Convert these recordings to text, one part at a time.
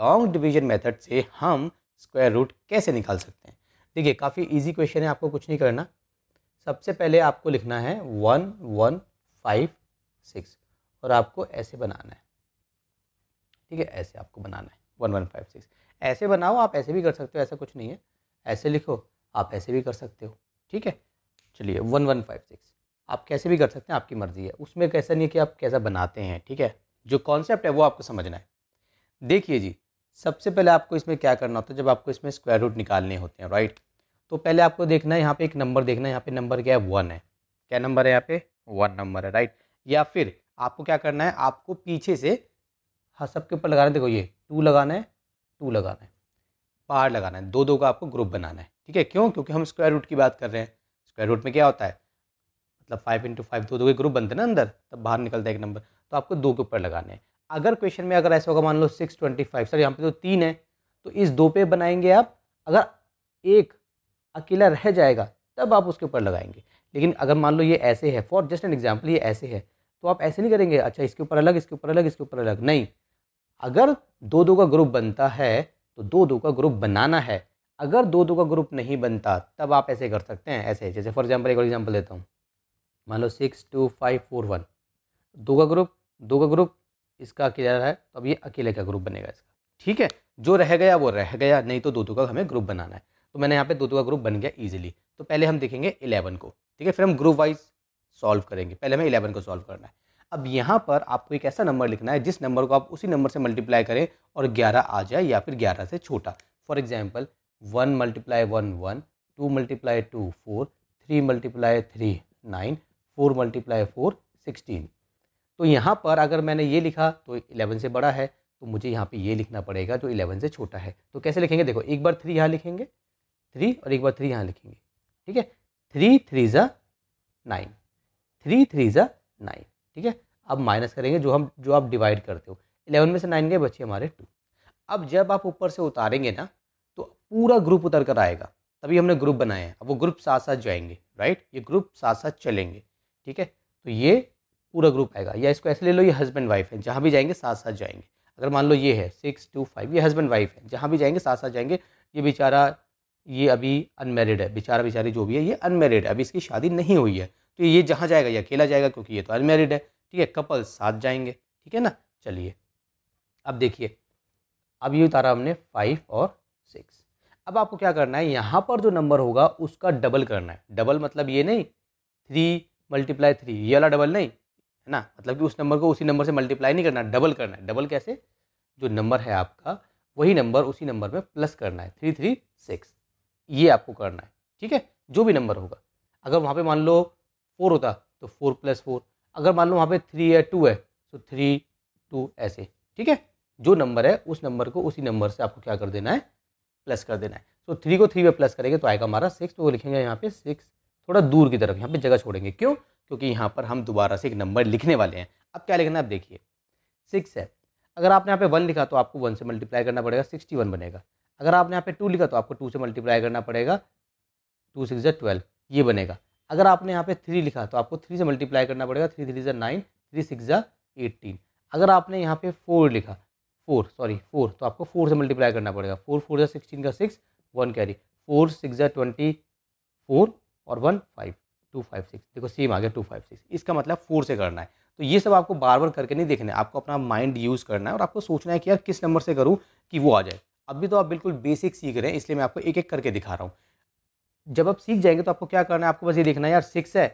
long division method से हम square root कैसे निकाल सकते हैं देखिए काफ़ी इजी क्वेश्चन है आपको कुछ नहीं करना सबसे पहले आपको लिखना है वन वन फाइव सिक्स और आपको ऐसे बनाना है ठीक है ऐसे आपको बनाना है वन वन फाइव सिक्स ऐसे बनाओ आप ऐसे भी कर सकते हो ऐसा कुछ नहीं है ऐसे लिखो आप ऐसे भी कर सकते हो ठीक है चलिए वन वन फाइव सिक्स आप कैसे भी कर सकते हैं आपकी मर्ज़ी है उसमें कैसा नहीं है कि आप कैसा बनाते हैं ठीक है जो कॉन्सेप्ट है वो आपको समझना है देखिए जी सबसे पहले आपको इसमें क्या करना होता है जब आपको इसमें स्क्वायर रूट निकालने होते हैं राइट तो पहले आपको देखना है यहाँ पे एक नंबर देखना है यहाँ पे नंबर क्या है वन है क्या नंबर है यहाँ पे वन नंबर है राइट या फिर आपको क्या करना है आपको पीछे से हाँ सबके ऊपर लगाना है देखो ये टू लगाना है टू लगाना है बाहर लगाना है दो दो का आपको ग्रुप बनाना है ठीक है क्यों क्योंकि हम स्क्वायर रूट की बात कर रहे हैं स्क्वायर रूट में क्या होता है मतलब फाइव इंटू फाइव दो दो के ग्रुप बनते हैं ना अंदर तब बाहर निकलता है एक नंबर तो आपको दो के ऊपर लगाना है अगर क्वेश्चन में अगर ऐसा होगा मान लो सिक्स ट्वेंटी फाइव सर यहाँ पे तो तीन है तो इस दो पे बनाएंगे आप अगर एक अकेला रह जाएगा तब आप उसके ऊपर लगाएंगे लेकिन अगर मान लो ये ऐसे है फॉर जस्ट एन एग्जाम्पल ये ऐसे है तो आप ऐसे नहीं करेंगे अच्छा इसके ऊपर अलग इसके ऊपर अलग इसके ऊपर अलग नहीं अगर दो दो का ग्रुप बनता है तो दो दो का ग्रुप बनाना है अगर दो दो का ग्रुप नहीं बनता तब आप ऐसे कर सकते हैं ऐसे जैसे फॉर एग्जाम्पल एक और एग्जाम्पल देता हूँ मान लो six two five four one दो का ग्रुप दो का ग्रुप इसका क्या है तो अब ये अकेले का ग्रुप बनेगा इसका ठीक है जो रह गया वो रह गया नहीं तो दो दो का हमें ग्रुप बनाना है तो मैंने यहाँ पे दो दो का ग्रुप बन गया इजीली तो पहले हम देखेंगे इलेवन को ठीक है फिर हम ग्रुप वाइज सॉल्व करेंगे पहले हमें इलेवन को सॉल्व करना है अब यहाँ पर आपको एक ऐसा नंबर लिखना है जिस नंबर को आप उसी नंबर से मल्टीप्लाई करें और ग्यारह आ जाए या फिर ग्यारह से छोटा for example one multiply one one two multiply two four three multiply three nine four multiply four sixteen तो यहाँ पर अगर मैंने ये लिखा तो इलेवन से बड़ा है तो मुझे यहाँ पे ये लिखना पड़ेगा जो इलेवन से छोटा है तो कैसे लिखेंगे देखो एक बार थ्री यहाँ लिखेंगे थ्री और एक बार थ्री यहाँ लिखेंगे ठीक है थ्री थ्री ज़ा नाइन थ्री थ्री ज़ा नाइन ठीक है अब माइनस करेंगे जो हम जो आप डिवाइड करते हो इलेवन में से नाइन गए बच्चे हमारे टू अब जब आप ऊपर से उतारेंगे ना तो पूरा ग्रुप उतर कर आएगा तभी हमने ग्रुप बनाए हैं अब वो ग्रुप साथ साथ जाएंगे राइट ये ग्रुप साथ साथ चलेंगे ठीक है तो ये पूरा ग्रुप आएगा या इसको ऐसे ले लो ये हस्बैंड वाइफ है जहाँ भी जाएंगे साथ साथ जाएंगे अगर मान लो ये है सिक्स टू फाइव ये हस्बैंड वाइफ है जहाँ भी जाएंगे साथ साथ जाएंगे ये बेचारा ये अभी अनमेरिड है बेचारा बेचारी जो भी है ये अनमेरिड है अभी इसकी शादी नहीं हुई है तो ये जहाँ जाएगा ये अकेला जाएगा क्योंकि ये तो अनमेरिड है ठीक है कपल साथ जाएंगे ठीक है ना चलिए अब देखिए अब ये उतारा हमने फाइव और सिक्स अब आपको क्या करना है यहाँ पर जो नंबर होगा उसका डबल करना है डबल मतलब ये नहीं थ्री मल्टीप्लाई थ्री ये वाला डबल नहीं है ना मतलब कि उस नंबर को उसी नंबर से मल्टीप्लाई नहीं करना डबल करना है डबल कैसे जो नंबर है आपका वही नंबर उसी नंबर में प्लस करना है थ्री थ्री सिक्स ये आपको करना है ठीक है जो भी नंबर होगा अगर वहाँ पे मान लो फोर होता तो फोर प्लस फोर अगर मान लो वहाँ पे थ्री है टू है तो थ्री टू ऐसे ठीक है जो नंबर है उस नंबर को उसी नंबर से आपको क्या कर देना है प्लस कर देना है तो थ्री को थ्री में प्लस करेंगे तो आएगा हमारा सिक्स तो वो लिखेंगे यहाँ पे सिक्स थोड़ा दूर की तरफ यहाँ पे जगह छोड़ेंगे क्यों क्योंकि यहाँ पर हम दोबारा से एक नंबर लिखने वाले हैं अब क्या लिखना है आप देखिए सिक्स है अगर आपने यहाँ पे वन लिखा तो आपको वन से मल्टीप्लाई करना पड़ेगा सिक्सटी वन बनेगा अगर आपने यहाँ पे टू लिखा तो आपको टू से मल्टीप्लाई करना पड़ेगा टू सिक्स जै ट्वेल्व ये बनेगा अगर आपने यहाँ पे थ्री लिखा तो आपको थ्री से मल्टीप्लाई करना पड़ेगा थ्री थ्री जै नाइन थ्री सिक्स जै एटीन अगर आपने यहाँ पे फोर लिखा फोर सॉरी फोर तो आपको फोर से मल्टीप्लाई करना पड़ेगा फोर फोर जै सिक्सटीन का six one carry four six जै ट्वेंटी फोर और one five two five six देखो सेम आ गया टू फाइव सिक्स इसका मतलब फोर से करना है तो ये सब आपको बार बार करके नहीं देखना है आपको अपना माइंड यूज़ करना है और आपको सोचना है कि यार किस नंबर से करूँ कि वो आ जाए अभी तो आप बिल्कुल बेसिक सीख रहे हैं इसलिए मैं आपको एक एक करके दिखा रहा हूँ जब आप सीख जाएंगे तो आपको क्या करना है आपको बस ये देखना है यार सिक्स है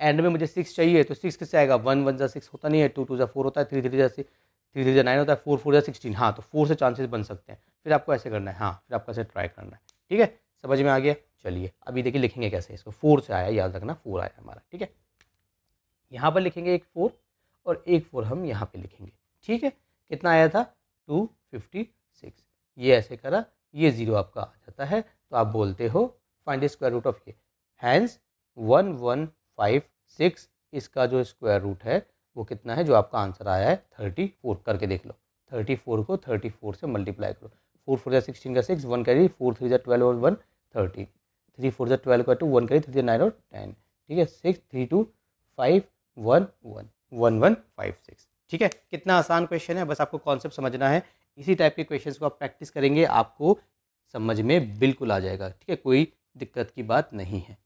एंड में मुझे सिक्स चाहिए तो सिक्स किससे आएगा वन वन जा सिक्स होता नहीं है टू टू जा फोर होता है थ्री थ्री जा सिक्स थ्री थ्री जा नाइन होता है फोर फोर जा सिक्सटीन हाँ तो फोर से चांसेस बन सकते हैं फिर आपको ऐसे करना है हाँ फिर आपको ऐसे ट्राई करना है ठीक है समझ में आ गया चलिए अभी देखिए लिखेंगे कैसे इसको फोर से आया याद रखना फोर आया हमारा ठीक है यहाँ पर लिखेंगे एक फोर और एक फोर हम यहाँ पे लिखेंगे ठीक है कितना आया था टू फिफ्टी सिक्स ये ऐसे करा ये ज़ीरो आपका आ जाता है तो आप बोलते हो फाइंड स्क्वायर रूट ऑफ ये हैंस वन वन फाइव सिक्स इसका जो स्क्वायर रूट है वो कितना है जो आपका आंसर आया है थर्टी फोर करके देख लो थर्टी फोर को थर्टी फोर से मल्टीप्लाई करो फोर फोर जै सिक्सटीन का six one carry four three जै ट्वेल्व और वन थर्टीन थ्री फोर जो ट्वेल्व का two one carry three nine और टेन ठीक है six three two five one one one one five six ठीक है कितना आसान क्वेश्चन है बस आपको कॉन्सेप्ट समझना है इसी टाइप के क्वेश्चन को आप प्रैक्टिस करेंगे आपको समझ में बिल्कुल आ जाएगा ठीक है कोई दिक्कत की बात नहीं है